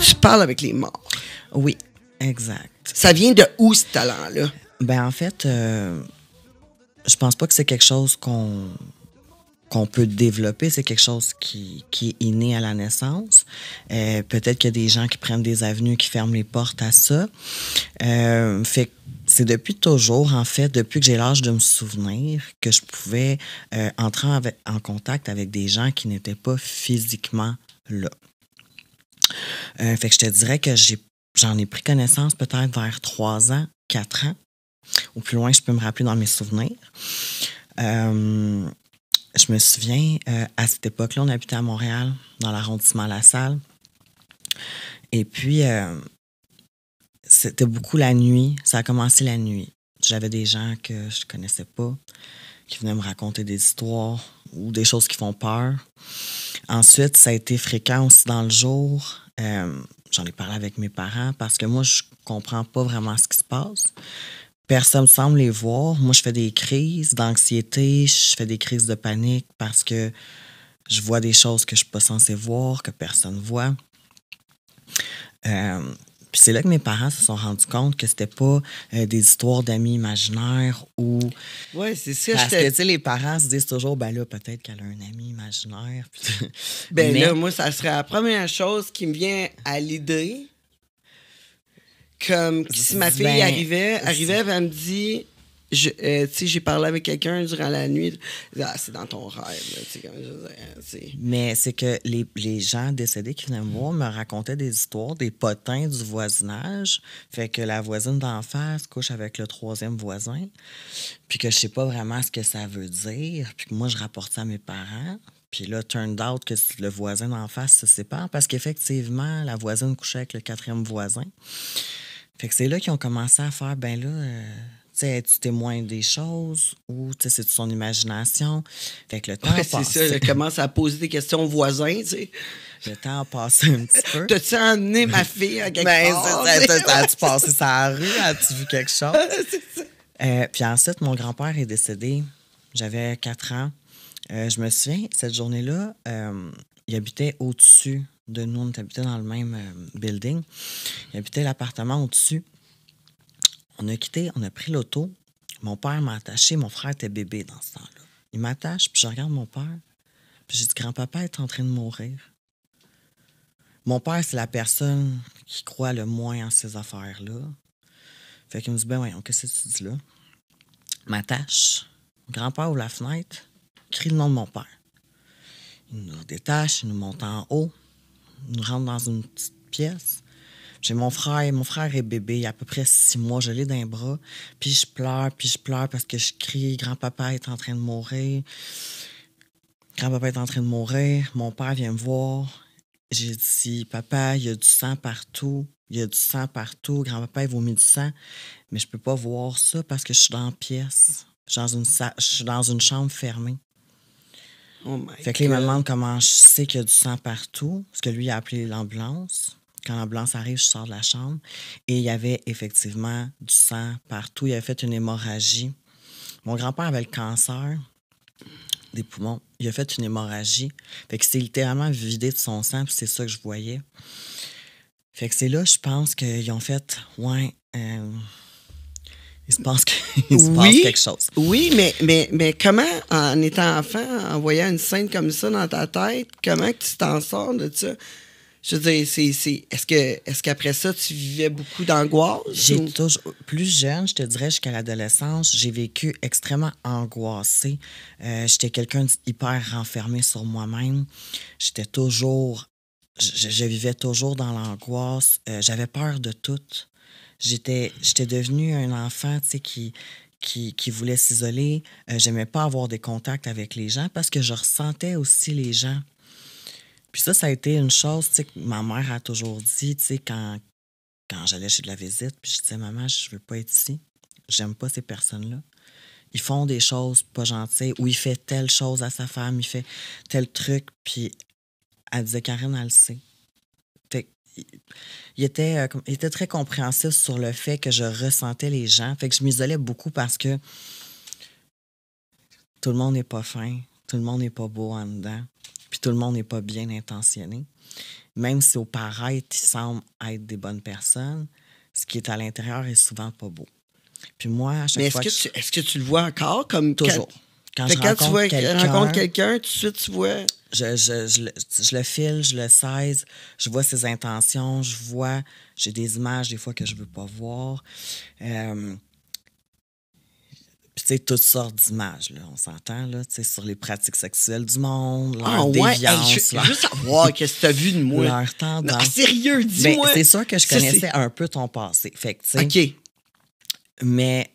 Je parle Le avec les morts. Oui, exact. Ça vient de où ce talent-là? Ben en fait, euh, je pense pas que c'est quelque chose qu'on qu'on peut développer. C'est quelque chose qui, est inné à la naissance. Euh, peut-être qu'il y a des gens qui prennent des avenues, qui ferment les portes à ça. Euh, fait c'est depuis toujours, en fait, depuis que j'ai l'âge de me souvenir, que je pouvais euh, entrer en, contact avec des gens qui n'étaient pas physiquement là. Euh, fait que je te dirais que j'en ai, pris connaissance peut-être vers 3 ans, 4 ans. Au plus loin, je peux me rappeler dans mes souvenirs. Euh, je me souviens, à cette époque-là, on habitait à Montréal, dans l'arrondissement La Salle. Et puis, c'était beaucoup la nuit. Ça a commencé la nuit. J'avais des gens que je connaissais pas qui venaient me raconter des histoires ou des choses qui font peur. Ensuite, ça a été fréquent aussi dans le jour. Euh, j'en ai parlé avec mes parents parce que moi, je comprends pas vraiment ce qui se passe. Personne semble les voir. Moi, je fais des crises d'anxiété, je fais des crises de panique parce que je vois des choses que je suis pas censée voir, que personne voit. Euh, puis c'est là que mes parents se sont rendus compte que c'était pas euh, des histoires d'amis imaginaires ou. Oui, c'est ça. Parce que, tu les parents se disent toujours, ben là, peut-être qu'elle a un ami imaginaire. ben là, moi, ça serait la première chose qui me vient à l'idée. Comme si ma fille ben, arrivait, arrivait, elle me dit je, euh, j'ai parlé avec quelqu'un durant la nuit. Ah, c'est dans ton rêve. Hein, Mais c'est que les, gens décédés qui venaient me voir me racontaient des histoires, des potins du voisinage. Fait que la voisine d'en face couche avec le troisième voisin. Puis que je sais pas vraiment ce que ça veut dire. Puis que moi, je rapporte ça à mes parents. Puis là, turned out que le voisin d'en face se sépare parce qu'effectivement, la voisine couchait avec le quatrième voisin. Fait que c'est là qu'ils ont commencé à faire, ben là, euh, es-tu témoin des choses ou cest de son imagination? Fait que le temps a passé. C'est ça, je commence à poser des questions aux voisins, tu sais. Le temps passé un petit peu. T'as-tu emmené ma fille à quelque ben, As-tu passé sa rue? As-tu vu quelque chose? Euh, puis ensuite, mon grand-père est décédé. J'avais 4 ans. Euh, je me souviens, cette journée-là, euh, il habitait au-dessus de nous. On habitait dans le même building. Il habitait l'appartement au-dessus. On a quitté, on a pris l'auto. Mon père m'a attaché, mon frère était bébé dans ce temps-là. Il m'attache, puis je regarde mon père. Puis j'ai dit, grand-papa est en train de mourir. Mon père, c'est la personne qui croit le moins en ces affaires-là. Fait qu'il me dit, ben voyons, qu'est-ce que tu dis là? M'attache. Grand-père ouvre la fenêtre, crie le nom de mon père. Il nous détache, il nous monte en haut, il nous rentre dans une petite pièce. J'ai mon frère, mon frère est bébé, il a à peu près six mois, je l'ai d'un bras, puis je pleure, puis je pleure parce que je crie, grand-papa est en train de mourir. Grand-papa est en train de mourir, mon père vient me voir. J'ai dit, papa, il y a du sang partout, il y a du sang partout, grand-papa, il vomit du sang, mais je peux pas voir ça parce que je suis dans la pièce, je suis dans une, chambre fermée. Oh fait que là, il me demande comment je sais qu'il y a du sang partout, parce que lui, il a appelé l'ambulance. Quand blanche arrive, je sors de la chambre et il y avait effectivement du sang partout. Il avait fait une hémorragie. Mon grand-père avait le cancer des poumons. Il a fait une hémorragie. Fait que c'est littéralement vidé de son sang, puis c'est ça que je voyais. Fait que c'est là, je pense qu'ils ont fait, ouais, euh, il se passe, que, se quelque chose. Oui, mais, mais, mais comment, en étant enfant, en voyant une scène comme ça dans ta tête, comment tu t'en sors de ça? Je veux dire, c'est, est, ce que, est-ce qu'après ça, tu vivais beaucoup d'angoisse? J'ai toujours, plus jeune, je te dirais, jusqu'à l'adolescence, j'ai vécu extrêmement angoissée. Euh, j'étais quelqu'un d'hyper renfermé sur moi-même. J'étais toujours, je, vivais toujours dans l'angoisse. Euh, j'avais peur de tout. J'étais, j'étais devenue un enfant, tu sais, qui, qui, qui, voulait s'isoler. je euh, J'aimais pas avoir des contacts avec les gens parce que je ressentais aussi les gens. Puis ça, ça a été une chose que ma mère a toujours dit tu quand, quand j'allais chez de la visite. Puis je disais, maman, je veux pas être ici. J'aime pas ces personnes-là. Ils font des choses pas gentilles ou il fait telle chose à sa femme, il fait tel truc. Puis elle disait, Karine, elle le sait. Il était, euh, était, très compréhensif sur le fait que je ressentais les gens. Fait que je m'isolais beaucoup parce que tout le monde n'est pas fin, tout le monde n'est pas beau en dedans. Puis tout le monde n'est pas bien intentionné. Même si au paraître, ils semblent être des bonnes personnes, ce qui est à l'intérieur est souvent pas beau. Puis moi, à chaque fois. Que est-ce que tu le vois encore comme. Toujours. Quand, tu rencontres quelqu'un, tout de suite, tu vois. Je, le file, je le saisis, je vois ses intentions, je vois, j'ai des images des fois que je veux pas voir. Euh, c'est toutes sortes d'images, là, on s'entend, là, tu sais, sur les pratiques sexuelles du monde, leur ah, ouais. je, veux Juste savoir qu'est-ce que tu as vu de moi. Leur tendance. Non, sérieux, ben, dis-moi. c'est sûr que je connaissais un peu ton passé. Fait que, tu sais. OK. Mais,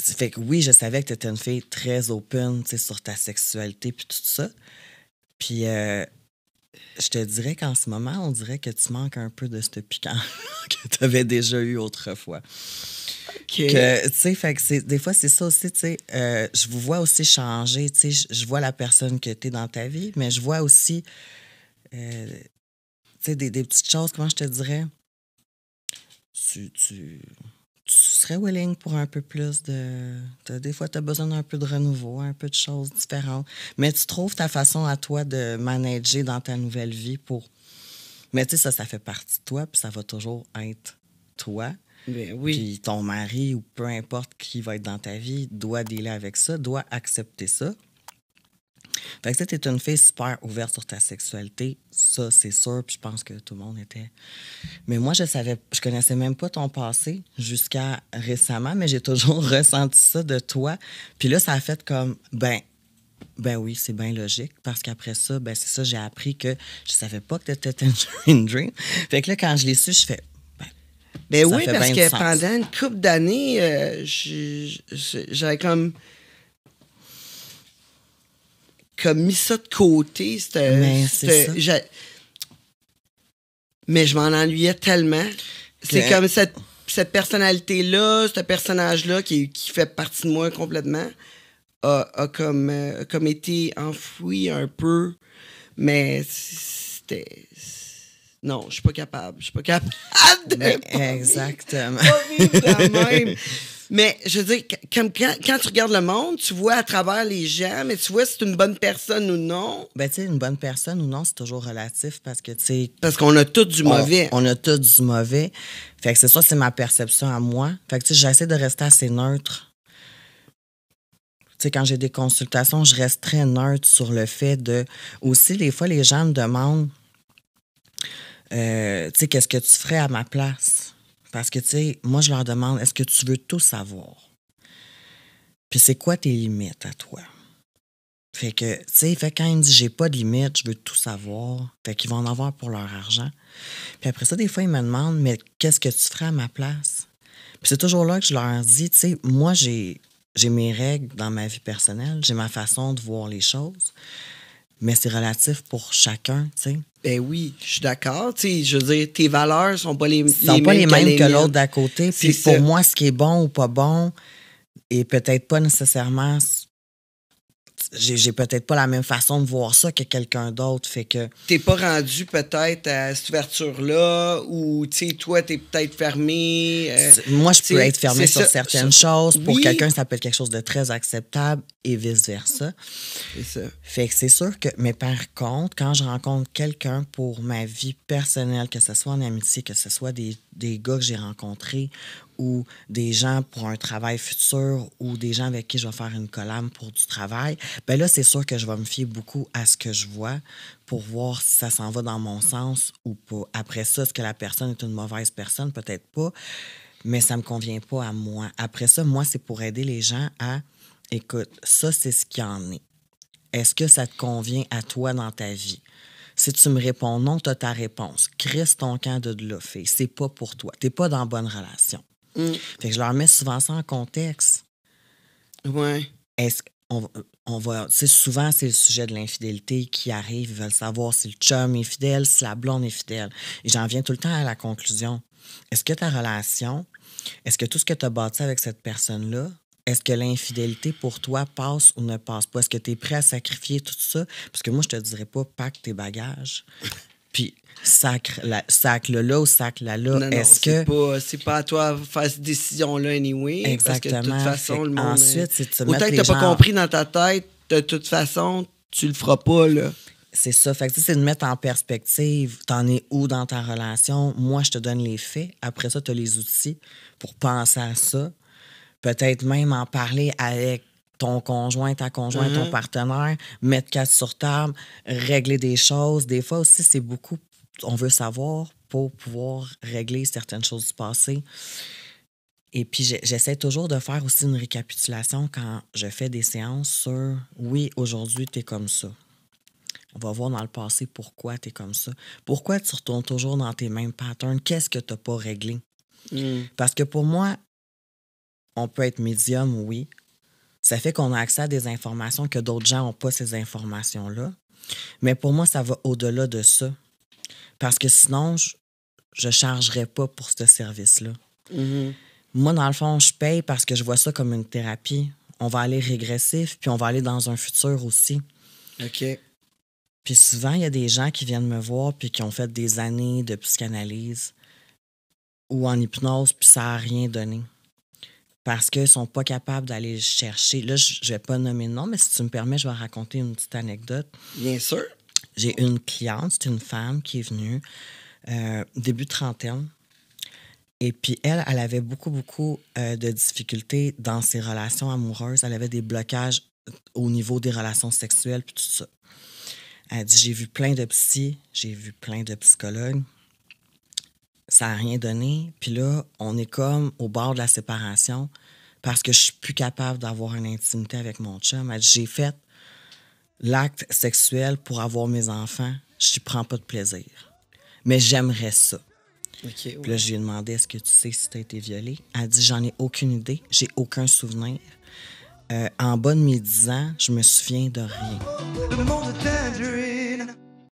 fait oui, je savais que t'étais une fille très open, tu sais, sur ta sexualité puis tout ça. Puis, euh, je te dirais qu'en ce moment, on dirait que tu manques un peu de ce piquant que tu avais déjà eu autrefois. tu sais, des fois, c'est ça aussi, tu euh, je vous vois aussi changer, tu je vois la personne que tu es dans ta vie, mais je vois aussi, euh, sais, des, des, petites choses, comment je te dirais, tu serais willing pour un peu plus de. des fois, tu as besoin d'un peu de renouveau, un peu de choses différentes. Mais tu trouves ta façon à toi de manager dans ta nouvelle vie pour. Mais tu sais, ça, ça fait partie de toi, puis ça va toujours être toi. Bien, oui. Puis ton mari ou peu importe qui va être dans ta vie doit dealer avec ça, doit accepter ça. Fait que tu une fille super ouverte sur ta sexualité, ça, c'est sûr, puis je pense que tout le monde était. Mais moi, je savais, je connaissais même pas ton passé jusqu'à récemment, mais j'ai toujours ressenti ça de toi. Puis là, ça a fait comme, ben, ben oui, c'est bien logique, parce qu'après ça, ben c'est ça, j'ai appris que je savais pas que tu étais une dream. Fait que là, quand je l'ai su, je fais, ben, ben oui, parce que pendant une couple d'années, euh, j'avais comme comme mis ça de côté. Mais, ben, Je... Mais je m'en ennuyais tellement. C'est comme cette, personnalité-là, ce personnage-là qui, fait partie de moi complètement, a, comme, euh, comme été enfoui un peu. Mais c'était. Non, je suis pas capable. Je suis pas capable ben, exactement. Mais je veux dire, quand, tu regardes le monde, tu vois à travers les gens, mais tu vois si c'est une bonne personne ou non. Ben, tu sais, une bonne personne ou non, c'est toujours relatif parce que, tu sais. Parce qu'on a tout du mauvais. On, a tout du mauvais. Fait que c'est ça, c'est ma perception à moi. Fait que, tu sais, j'essaie de rester assez neutre. Tu sais, quand j'ai des consultations, je reste très neutre sur le fait de. Aussi, des fois, les gens me demandent, euh, tu sais, qu'est-ce que tu ferais à ma place? Parce que, tu sais, moi, je leur demande, est-ce que tu veux tout savoir? Puis c'est quoi tes limites à toi? Fait que, tu sais, fait quand ils me disent, j'ai pas de limites, je veux tout savoir, fait qu'ils vont en avoir pour leur argent. Puis après ça, des fois, ils me demandent, mais qu'est-ce que tu ferais à ma place? Puis c'est toujours là que je leur dis, tu sais, moi, j'ai mes règles dans ma vie personnelle, j'ai ma façon de voir les choses mais c'est relatif pour chacun, tu sais. Ben oui, je suis d'accord. tu sais. Je veux dire, tes valeurs sont pas les, les sont pas les mêmes que, l'autre d'à côté. Puis pour moi, ce qui est bon ou pas bon, est peut-être pas nécessairement j'ai peut-être pas la même façon de voir ça que quelqu'un d'autre. Fait que. T'es pas rendu peut-être à cette ouverture-là ou, tu sais, toi, t'es peut-être fermé. Euh, moi, je peux être fermé sur certaines choses. Pour quelqu'un, ça peut être quelque chose de très acceptable et vice-versa. C'est ça. Fait que c'est sûr que. Mais par contre, quand je rencontre quelqu'un pour ma vie personnelle, que ce soit en amitié, que ce soit des, des gars que j'ai rencontrés ou des gens pour un travail futur ou des gens avec qui je vais faire une collab pour du travail, ben là, c'est sûr que je vais me fier beaucoup à ce que je vois pour voir si ça s'en va dans mon sens ou pas. Après ça, est-ce que la personne est une mauvaise personne? Peut-être pas, mais ça ne me convient pas à moi. Après ça, moi, c'est pour aider les gens à, écoute, ça, c'est ce qu'il y en est. Est-ce que ça te convient à toi dans ta vie? Si tu me réponds non, tu as ta réponse. Crise ton camp de de Ce C'est pas pour toi. Tu n'es pas dans bonne relation. Mm. Fait que je leur mets souvent ça en contexte. Oui. Est-ce qu'on on va. souvent, c'est le sujet de l'infidélité qui arrive. Ils veulent savoir si le chum est fidèle, si la blonde est fidèle. Et j'en viens tout le temps à la conclusion. Est-ce que ta relation, est-ce que tout ce que tu as bâti avec cette personne-là, est-ce que l'infidélité pour toi passe ou ne passe pas? Est-ce que tu es prêt à sacrifier tout ça? Parce que moi, je te dirais pas, pack tes bagages. Puis sacre la le là ou sac la là. Est-ce que pas c'est pas à toi de faire cette décision là anyway Exactement. parce que de toute façon ensuite c'est euh, que t'as pas compris dans ta tête de toute façon tu le feras pas là. C'est ça. Fait que c'est de mettre en perspective, t'en es où dans ta relation. Moi, je te donne les faits. Après ça, tu les outils pour penser à ça. Peut-être même en parler avec ton conjoint, ta conjointe, ton mm-hmm. partenaire, mettre quatre sur table, régler des choses. Des fois aussi, c'est beaucoup, on veut savoir pour pouvoir régler certaines choses du passé. Et puis, j'essaie toujours de faire aussi une récapitulation quand je fais des séances sur oui, aujourd'hui, tu es comme ça. On va voir dans le passé pourquoi tu es comme ça. Pourquoi tu retournes toujours dans tes mêmes patterns? Qu'est-ce que tu n'as pas réglé? Mm. Parce que pour moi, on peut être médium, oui. Ça fait qu'on a accès à des informations que d'autres gens n'ont pas ces informations-là. Mais pour moi, ça va au-delà de ça. Parce que sinon, je ne chargerais pas pour ce service-là. Mm-hmm. Moi, dans le fond, je paye parce que je vois ça comme une thérapie. On va aller régressif, puis on va aller dans un futur aussi. OK. Puis souvent, il y a des gens qui viennent me voir, puis qui ont fait des années de psychanalyse ou en hypnose, puis ça n'a rien donné parce qu'ils ne sont pas capables d'aller chercher. Là, je ne vais pas nommer de nom, mais si tu me permets, je vais raconter une petite anecdote. Bien sûr. J'ai une cliente, c'est une femme qui est venue euh, début trentaine. Et puis elle, elle avait beaucoup, beaucoup euh, de difficultés dans ses relations amoureuses. Elle avait des blocages au niveau des relations sexuelles, puis tout ça. Elle dit, j'ai vu plein de psy, j'ai vu plein de psychologues, ça n'a rien donné. Puis là, on est comme au bord de la séparation parce que je suis plus capable d'avoir une intimité avec mon chum. J'ai fait l'acte sexuel pour avoir mes enfants. Je prends pas de plaisir. Mais j'aimerais ça. Puis là, je lui ai demandé est-ce que tu sais si tu as été violée Elle dit j'en ai aucune idée, j'ai aucun souvenir. Euh, en bas de mes 10 ans, je me souviens de rien.